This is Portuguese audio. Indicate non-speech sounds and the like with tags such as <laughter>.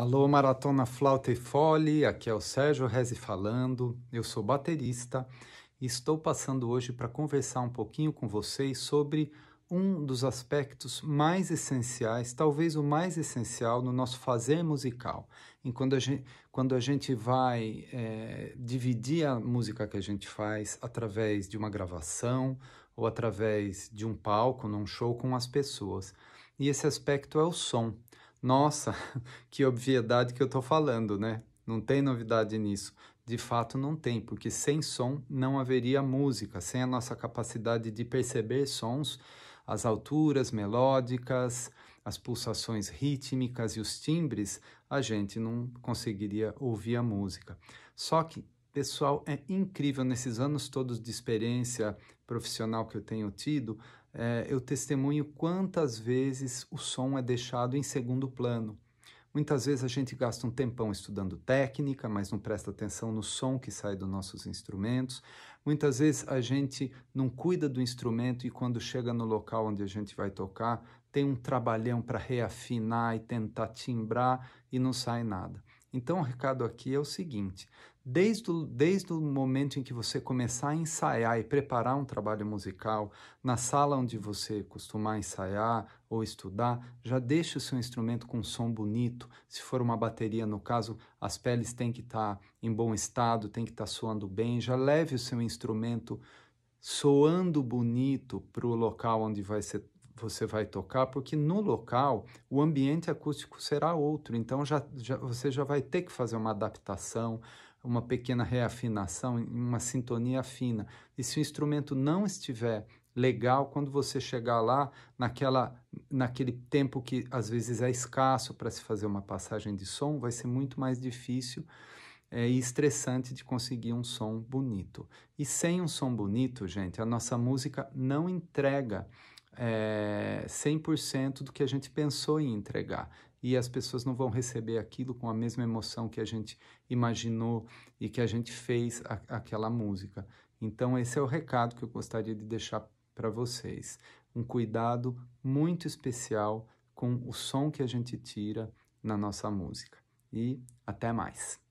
Alô, Maratona Flauta e Fole, aqui é o Sérgio Rezi falando, eu sou baterista e estou passando hoje para conversar um pouquinho com vocês sobre um dos aspectos mais essenciais, talvez o mais essencial no nosso fazer musical. Quando a gente, quando a gente vai é, dividir a música que a gente faz através de uma gravação ou através de um palco, num show com as pessoas. E esse aspecto é o som. Nossa, <laughs> que obviedade que eu estou falando, né? Não tem novidade nisso. De fato, não tem, porque sem som não haveria música. Sem a nossa capacidade de perceber sons, as alturas melódicas, as pulsações rítmicas e os timbres, a gente não conseguiria ouvir a música. Só que, pessoal, é incrível nesses anos todos de experiência profissional que eu tenho tido, é, eu testemunho quantas vezes o som é deixado em segundo plano. Muitas vezes a gente gasta um tempão estudando técnica, mas não presta atenção no som que sai dos nossos instrumentos. Muitas vezes a gente não cuida do instrumento e quando chega no local onde a gente vai tocar, tem um trabalhão para reafinar e tentar timbrar e não sai nada. Então, o recado aqui é o seguinte: desde o, desde o momento em que você começar a ensaiar e preparar um trabalho musical, na sala onde você costumar ensaiar ou estudar, já deixe o seu instrumento com um som bonito. Se for uma bateria, no caso, as peles têm que estar tá em bom estado, tem que estar tá soando bem. Já leve o seu instrumento soando bonito para o local onde vai ser você vai tocar, porque no local o ambiente acústico será outro, então já, já, você já vai ter que fazer uma adaptação, uma pequena reafinação, uma sintonia fina. E se o instrumento não estiver legal, quando você chegar lá, naquela, naquele tempo que às vezes é escasso para se fazer uma passagem de som, vai ser muito mais difícil é, e estressante de conseguir um som bonito. E sem um som bonito, gente, a nossa música não entrega é, eh, 100% do que a gente pensou em entregar. E as pessoas não vão receber aquilo com a mesma emoção que a gente imaginou e que a gente fez a, aquela música. Então, esse é o recado que eu gostaria de deixar para vocês. Um cuidado muito especial com o som que a gente tira na nossa música. E até mais!